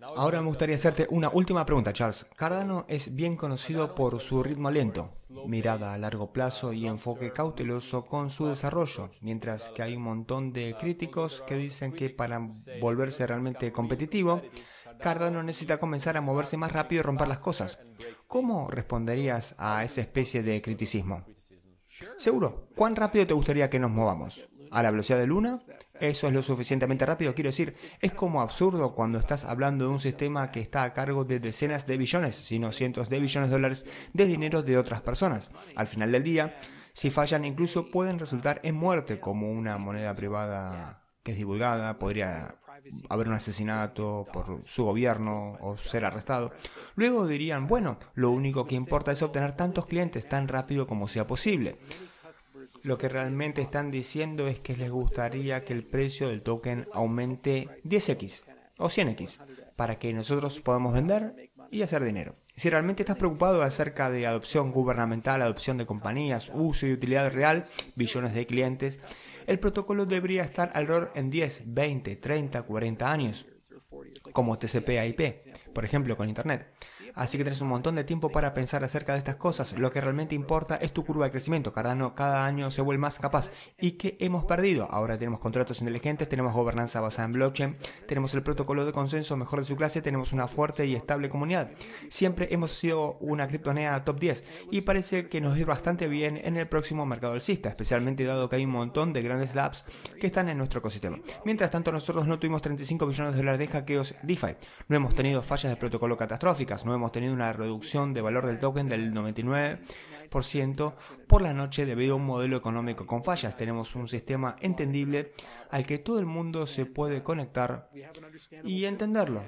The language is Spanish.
Ahora me gustaría hacerte una última pregunta, Charles. Cardano es bien conocido por su ritmo lento, mirada a largo plazo y enfoque cauteloso con su desarrollo, mientras que hay un montón de críticos que dicen que para volverse realmente competitivo, Cardano necesita comenzar a moverse más rápido y romper las cosas. ¿Cómo responderías a esa especie de criticismo? Seguro, ¿cuán rápido te gustaría que nos movamos? a la velocidad de luna. Eso es lo suficientemente rápido. Quiero decir, es como absurdo cuando estás hablando de un sistema que está a cargo de decenas de billones, no cientos de billones de dólares de dinero de otras personas. Al final del día, si fallan, incluso pueden resultar en muerte, como una moneda privada que es divulgada, podría haber un asesinato por su gobierno o ser arrestado. Luego dirían, bueno, lo único que importa es obtener tantos clientes tan rápido como sea posible. Lo que realmente están diciendo es que les gustaría que el precio del token aumente 10x o 100x para que nosotros podamos vender y hacer dinero. Si realmente estás preocupado acerca de adopción gubernamental, adopción de compañías, uso y utilidad real, billones de clientes, el protocolo debería estar alrededor en 10, 20, 30, 40 años, como TCP/IP por ejemplo con Internet. Así que tenés un montón de tiempo para pensar acerca de estas cosas. Lo que realmente importa es tu curva de crecimiento. Cardano cada año se vuelve más capaz. ¿Y qué hemos perdido? Ahora tenemos contratos inteligentes, tenemos gobernanza basada en blockchain, tenemos el protocolo de consenso mejor de su clase, tenemos una fuerte y estable comunidad. Siempre hemos sido una criptonea top 10 y parece que nos va bastante bien en el próximo mercado alcista, especialmente dado que hay un montón de grandes labs que están en nuestro ecosistema. Mientras tanto, nosotros no tuvimos 35 millones de dólares de hackeos DeFi. No hemos tenido de protocolo catastróficas. No hemos tenido una reducción de valor del token del 99% por la noche debido a un modelo económico con fallas. Tenemos un sistema entendible al que todo el mundo se puede conectar y entenderlo.